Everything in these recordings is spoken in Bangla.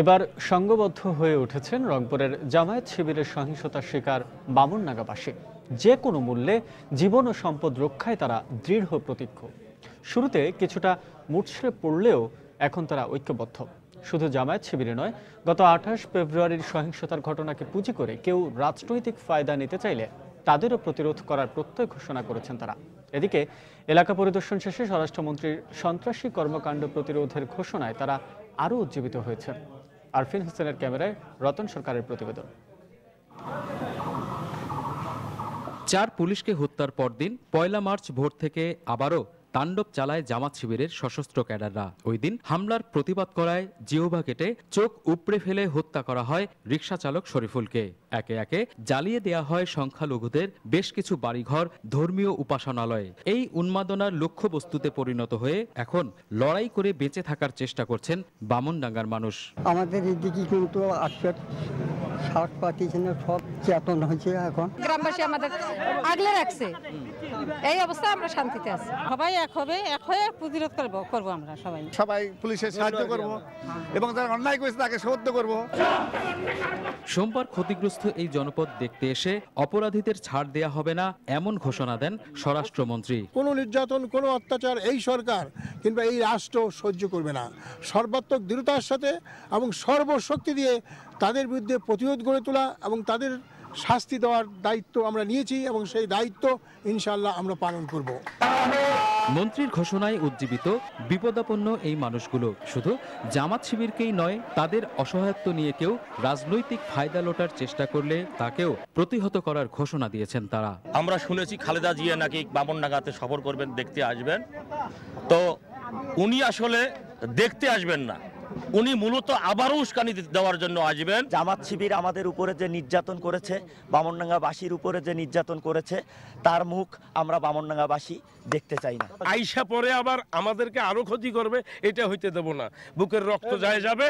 এবার সংঘবদ্ধ হয়ে উঠেছেন রংপুরের জামায়াত শিবিরের সহিংসতার শিকার নাগাবাসী যে কোনো মূল্যে জীবন ও সম্পদ রক্ষায় তারা দৃঢ় প্রতীক্ষ শুরুতে কিছুটা মুচড়ে পড়লেও এখন তারা ঐক্যবদ্ধ শুধু জামায়াত শিবিরে নয় গত আঠাশ ফেব্রুয়ারির সহিংসতার ঘটনাকে পুঁজি করে কেউ রাজনৈতিক ফায়দা নিতে চাইলে তাদেরও প্রতিরোধ করার প্রত্যয় ঘোষণা করেছেন তারা এদিকে এলাকা পরিদর্শন শেষে স্বরাষ্ট্রমন্ত্রীর সন্ত্রাসী কর্মকাণ্ড প্রতিরোধের ঘোষণায় তারা আরও উজ্জীবিত হয়েছেন আরফিন হোসেনের ক্যামেরায় রতন সরকারের প্রতিবেদন চার পুলিশকে হত্যার পরদিন পয়লা মার্চ ভোর থেকে আবারও তাণ্ডব চালায় জামাত শিবিরের সশস্ত্র ক্যাডাররা ওই দিন হামলার প্রতিবাদ করায় জিহবা কেটে চোখ উপড়ে ফেলে হত্যা করা হয় রিক্সা চালক শরীফুলকে একে একে জ্বালিয়ে দেয়া হয় সংখ্যালঘুদের বেশ কিছু বাড়িঘর ধর্মীয় উপাসনালয়ে এই উন্মাদনার লক্ষ্যবস্তুতে পরিণত হয়ে এখন লড়াই করে বেঁচে থাকার চেষ্টা করছেন বামনডাঙ্গার মানুষ আমাদের এদিকে কিন্তু শাক পাতি সব চেতন হয়েছে এখন গ্রামবাসী আমাদের আগলে রাখছে এই অবস্থা আমরা শান্তিতে আছি সবাই এক হবে এক হয়ে প্রতিরোধ করব করব আমরা সবাই সবাই পুলিশের সাহায্য করব এবং যারা অন্যায় করেছে তাকে সাহায্য করব সোমবার ক্ষতিগ্রস্ত এই জনপদ দেখতে এসে অপরাধীদের ছাড় দেয়া হবে না এমন ঘোষণা দেন স্বরাষ্ট্রমন্ত্রী কোনো নির্যাতন কোনো অত্যাচার এই সরকার কিংবা এই রাষ্ট্র সহ্য করবে না সর্বাত্মক দৃঢ়তার সাথে এবং সর্বশক্তি দিয়ে তাদের বিরুদ্ধে প্রতিরোধ গড়ে তোলা এবং তাদের শাস্তি দেওয়ার দায়িত্ব আমরা নিয়েছি এবং সেই দায়িত্ব ইনশাল্লাহ আমরা পালন করব মন্ত্রীর ঘোষণায় উজ্জীবিত বিপদাপন্ন এই মানুষগুলো শুধু জামাত শিবিরকেই নয় তাদের অসহায়ত্ব নিয়ে কেউ রাজনৈতিক ফায়দা লোটার চেষ্টা করলে তাকেও প্রতিহত করার ঘোষণা দিয়েছেন তারা আমরা শুনেছি খালেদা জিয়া নাকি বামনডাঙ্গাতে সফর করবেন দেখতে আসবেন তো উনি আসলে দেখতে আসবেন না উনি মূলত আবারও উস্কানি দেওয়ার জন্য আসবেন জামাত শিবির আমাদের উপরে যে নির্যাতন করেছে বামনডাঙ্গাবাসীর উপরে যে নির্যাতন করেছে তার মুখ আমরা বামনডাঙ্গাবাসী দেখতে চাই না আইসা পরে আবার আমাদেরকে আরও ক্ষতি করবে এটা হইতে দেব না বুকের রক্ত আচ্ছা, যায় যাবে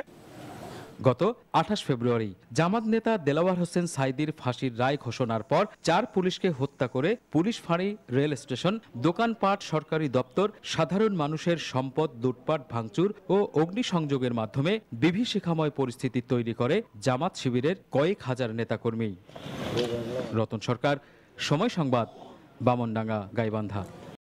গত আঠাশ ফেব্রুয়ারি জামাত নেতা দেলাওয়ার হোসেন সাইদির ফাঁসির রায় ঘোষণার পর চার পুলিশকে হত্যা করে পুলিশ ফাঁড়ি রেল স্টেশন দোকানপাট সরকারি দপ্তর সাধারণ মানুষের সম্পদ লুটপাট ভাঙচুর ও অগ্নিসংযোগের মাধ্যমে বিভীষিকাময় পরিস্থিতি তৈরি করে জামাত শিবিরের কয়েক হাজার নেতাকর্মী রতন সরকার সময় সংবাদ বামনডাঙ্গা গাইবান্ধা